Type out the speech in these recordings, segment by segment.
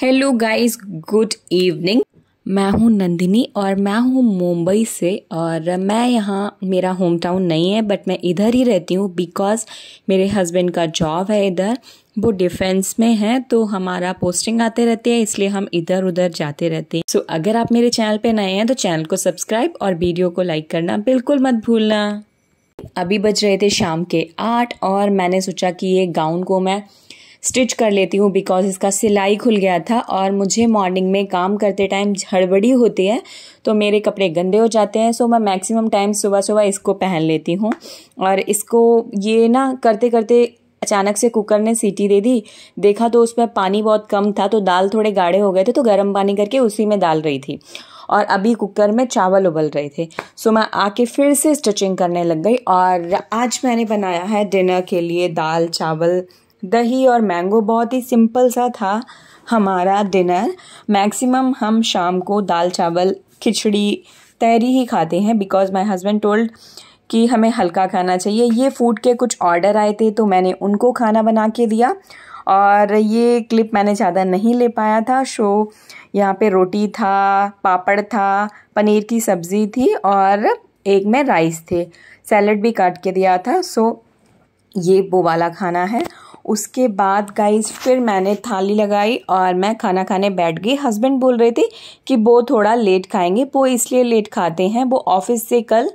hello guys good evening मैं हूँ नंदिनी और मैं हूँ मुंबई से और मैं यहाँ मेरा होम टाउन नहीं है बट मैं इधर ही रहती हूँ बिकॉज़ मेरे हस्बैंड का जॉब है इधर वो डिफेंस में है तो हमारा पोस्टिंग आते रहते हैं इसलिए हम इधर उधर जाते रहते हैं सो so, अगर आप मेरे चैनल पे नए हैं तो चैनल को सब्सक्राइब और वीडियो को लाइक करना बिल्कुल मत भूलना अभी बज रहे थे शाम के आठ और मैंने सोचा कि ये गाउन को मैं स्टिच कर लेती हूँ बिकॉज इसका सिलाई खुल गया था और मुझे मॉर्निंग में काम करते टाइम हड़बड़ी होती है तो मेरे कपड़े गंदे हो जाते हैं सो मैं मैक्सिमम टाइम सुबह सुबह इसको पहन लेती हूँ और इसको ये ना करते करते अचानक से कुकर ने सीटी दे दी देखा तो उसमें पानी बहुत कम था तो दाल थोड़े गाढ़े हो गए थे तो गर्म पानी करके उसी में डाल रही थी और अभी कुकर में चावल उबल रहे थे सो मैं आके फिर से स्टिचिंग करने लग गई और आज मैंने बनाया है डिनर के लिए दाल चावल दही और मैंगो बहुत ही सिंपल सा था हमारा डिनर मैक्सिमम हम शाम को दाल चावल खिचड़ी तहरी ही खाते हैं बिकॉज़ माई हस्बैंड टोल्ड कि हमें हल्का खाना चाहिए ये फूड के कुछ ऑर्डर आए थे तो मैंने उनको खाना बना के दिया और ये क्लिप मैंने ज़्यादा नहीं ले पाया था शो यहाँ पे रोटी था पापड़ था पनीर की सब्ज़ी थी और एक में राइस थे सैलड भी काट के दिया था सो ये वो वाला खाना है उसके बाद गाइस फिर मैंने थाली लगाई और मैं खाना खाने बैठ गई हस्बैंड बोल रहे थे कि वो थोड़ा लेट खाएंगे वो इसलिए लेट खाते हैं वो ऑफिस से कल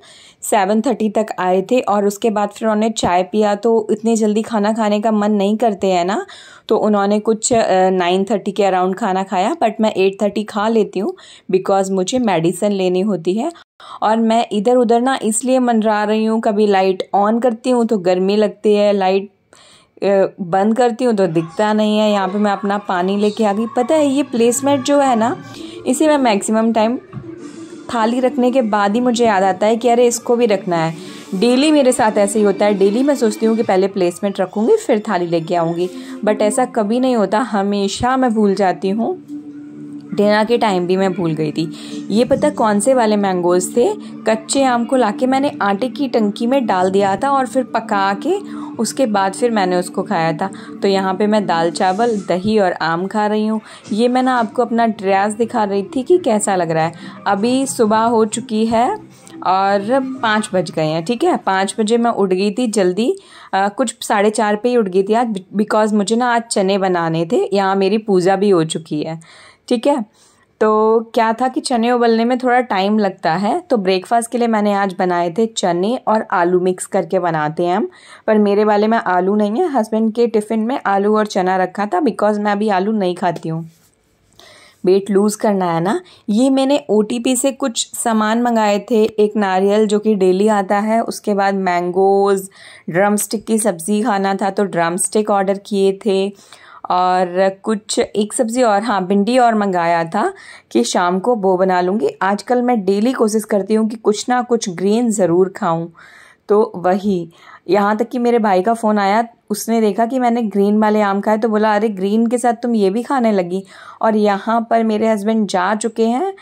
सेवन थर्टी तक आए थे और उसके बाद फिर उन्होंने चाय पिया तो इतने जल्दी खाना खाने का मन नहीं करते हैं ना तो उन्होंने कुछ नाइन थर्टी के अराउंड खाना खाया बट मैं एट थर्टी खा लेती हूँ बिकॉज मुझे मेडिसिन लेनी होती है और मैं इधर उधर ना इसलिए मंडरा रही हूँ कभी लाइट ऑन करती हूँ तो गर्मी लगती है लाइट बंद करती हूँ तो दिखता नहीं है यहाँ पे मैं अपना पानी लेके आ गई पता है ये प्लेसमेंट जो है ना इसे मैं मैक्सिमम टाइम खाली रखने के बाद ही मुझे याद आता है कि अरे इसको भी रखना है डेली मेरे साथ ऐसे ही होता है डेली मैं सोचती हूँ कि पहले प्लेसमेंट रखूँगी फिर थाली लेके आऊँगी बट ऐसा कभी नहीं होता हमेशा मैं भूल जाती हूँ डिनर के टाइम भी मैं भूल गई थी ये पता कौन से वाले मैंगोज थे कच्चे आम को लाके मैंने आटे की टंकी में डाल दिया था और फिर पका के उसके बाद फिर मैंने उसको खाया था तो यहाँ पे मैं दाल चावल दही और आम खा रही हूँ ये मैं ना आपको अपना ड्रेस दिखा रही थी कि कैसा लग रहा है अभी सुबह हो चुकी है और पाँच बज गए हैं ठीक है पाँच बजे मैं उठ गई थी जल्दी आ, कुछ साढ़े चार पे ही उठ गई थी आज बिकॉज़ मुझे ना आज चने बनाने थे यहाँ मेरी पूजा भी हो चुकी है ठीक है तो क्या था कि चने उबलने में थोड़ा टाइम लगता है तो ब्रेकफास्ट के लिए मैंने आज बनाए थे चने और आलू मिक्स करके बनाते हैं हम पर मेरे वाले में आलू नहीं है हस्बैंड के टिफ़िन में आलू और चना रखा था बिकॉज़ मैं अभी आलू नहीं खाती हूँ वेट लूज़ करना है ना ये मैंने ओ से कुछ सामान मंगाए थे एक नारियल जो कि डेली आता है उसके बाद मैंगोज़ ड्रम स्टिक की सब्ज़ी खाना था तो ड्रम स्टिक ऑर्डर किए थे और कुछ एक सब्ज़ी और हाँ भिंडी और मंगाया था कि शाम को वो बना लूँगी आजकल मैं डेली कोशिश करती हूँ कि कुछ ना कुछ ग्रीन ज़रूर खाऊँ तो वही यहाँ तक कि मेरे भाई का फ़ोन आया उसने देखा कि मैंने ग्रीन वाले आम खाए तो बोला अरे ग्रीन के साथ तुम ये भी खाने लगी और यहाँ पर मेरे हस्बैंड जा चुके हैं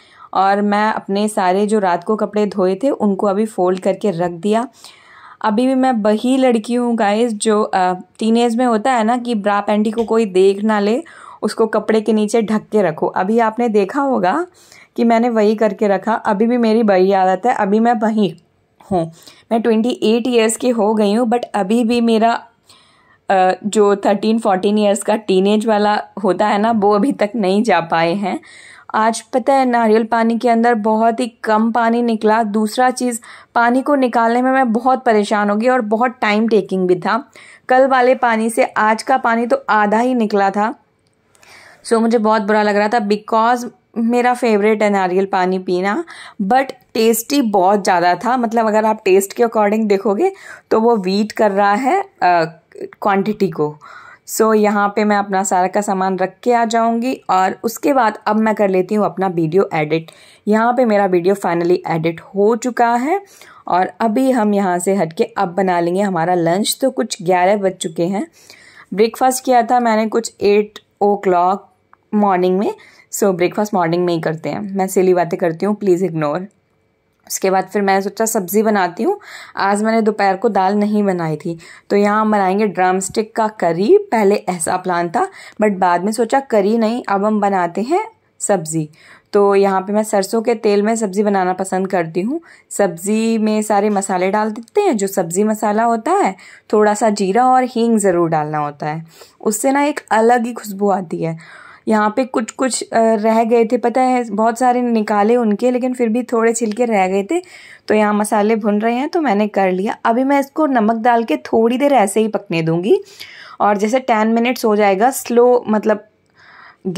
और मैं अपने सारे जो रात को कपड़े धोए थे उनको अभी फ़ोल्ड करके रख दिया अभी भी मैं वही लड़की हूँ गाइस जो टीन में होता है ना कि ब्रा पैंटी को कोई देख ना ले उसको कपड़े के नीचे ढक के रखो अभी आपने देखा होगा कि मैंने वही करके रखा अभी भी मेरी वही आदत है अभी मैं वही हूँ मैं ट्वेंटी एट ईयर्स की हो गई हूँ बट अभी भी मेरा जो थर्टीन फोर्टीन ईयर्स का टीनेज वाला होता है ना वो अभी तक नहीं जा पाए हैं आज पता है नारियल पानी के अंदर बहुत ही कम पानी निकला दूसरा चीज़ पानी को निकालने में मैं बहुत परेशान हो गई और बहुत टाइम टेकिंग भी था कल वाले पानी से आज का पानी तो आधा ही निकला था सो मुझे बहुत बुरा लग रहा था बिकॉज मेरा फेवरेट है नारियल पानी पीना बट टेस्टी बहुत ज़्यादा था मतलब अगर आप टेस्ट के अकॉर्डिंग देखोगे तो वो वीट कर रहा है क्वांटिटी को सो so, यहाँ पे मैं अपना सारा का सामान रख के आ जाऊँगी और उसके बाद अब मैं कर लेती हूँ अपना वीडियो एडिट यहाँ पे मेरा वीडियो फाइनली एडिट हो चुका है और अभी हम यहाँ से हट के अब बना लेंगे हमारा लंच तो कुछ ग्यारह बज चुके हैं ब्रेकफास्ट किया था मैंने कुछ एट ओ क्लॉक मॉर्निंग में सो ब्रेकफास्ट मॉर्निंग में ही करते हैं मैं सिली बातें करती हूँ प्लीज़ इग्नोर उसके बाद फिर मैं सोचा सब्ज़ी बनाती हूँ आज मैंने दोपहर को दाल नहीं बनाई थी तो यहाँ हम बनाएंगे ड्रम स्टिक का करी पहले ऐसा प्लान था बट बाद में सोचा करी नहीं अब हम बनाते हैं सब्ज़ी तो यहाँ पे मैं सरसों के तेल में सब्ज़ी बनाना पसंद करती हूँ सब्ज़ी में सारे मसाले डाल देते हैं जो सब्ज़ी मसाला होता है थोड़ा सा जीरा और हींग ज़रूर डालना होता है उससे ना एक अलग ही खुशबू आती है यहाँ पे कुछ कुछ रह गए थे पता है बहुत सारे निकाले उनके लेकिन फिर भी थोड़े छिलके रह गए थे तो यहाँ मसाले भुन रहे हैं तो मैंने कर लिया अभी मैं इसको नमक डाल के थोड़ी देर ऐसे ही पकने दूँगी और जैसे टेन मिनट्स हो जाएगा स्लो मतलब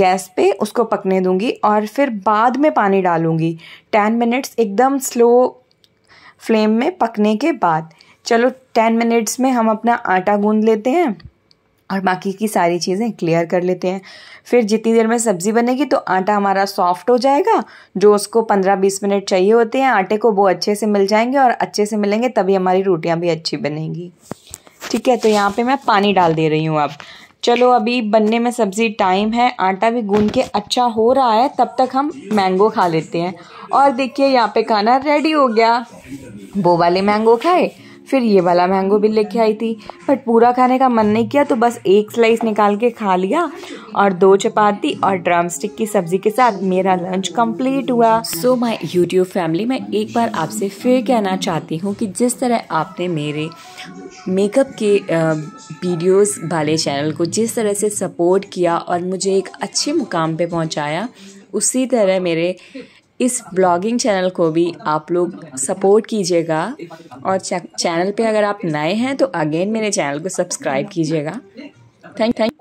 गैस पे उसको पकने दूँगी और फिर बाद में पानी डालूँगी टेन मिनट्स एकदम स्लो फ्लेम में पकने के बाद चलो टेन मिनट्स में हम अपना आटा गूंद लेते हैं और बाकी की सारी चीज़ें क्लियर कर लेते हैं फिर जितनी देर में सब्ज़ी बनेगी तो आटा हमारा सॉफ्ट हो जाएगा जो उसको पंद्रह बीस मिनट चाहिए होते हैं आटे को वो अच्छे से मिल जाएंगे और अच्छे से मिलेंगे तभी हमारी रोटियां भी अच्छी बनेंगी ठीक है तो यहाँ पे मैं पानी डाल दे रही हूँ अब चलो अभी बनने में सब्ज़ी टाइम है आटा भी गून के अच्छा हो रहा है तब तक हम मैंगो खा लेते हैं और देखिए यहाँ पे खाना रेडी हो गया वो वाले मैंगो खाए फिर ये वाला मैंगो भी लेके आई थी बट पूरा खाने का मन नहीं किया तो बस एक स्लाइस निकाल के खा लिया और दो चपाती और ड्रम स्टिक की सब्जी के साथ मेरा लंच कंप्लीट हुआ सो माई यूट्यूब फैमिली मैं एक बार आपसे फिर कहना चाहती हूँ कि जिस तरह आपने मेरे मेकअप के वीडियोस वाले चैनल को जिस तरह से सपोर्ट किया और मुझे एक अच्छे मुकाम पे पहुंचाया उसी तरह मेरे इस ब्लॉगिंग चैनल को भी आप लोग सपोर्ट कीजिएगा और चैनल पे अगर आप नए हैं तो अगेन मेरे चैनल को सब्सक्राइब कीजिएगा थैंक थैंक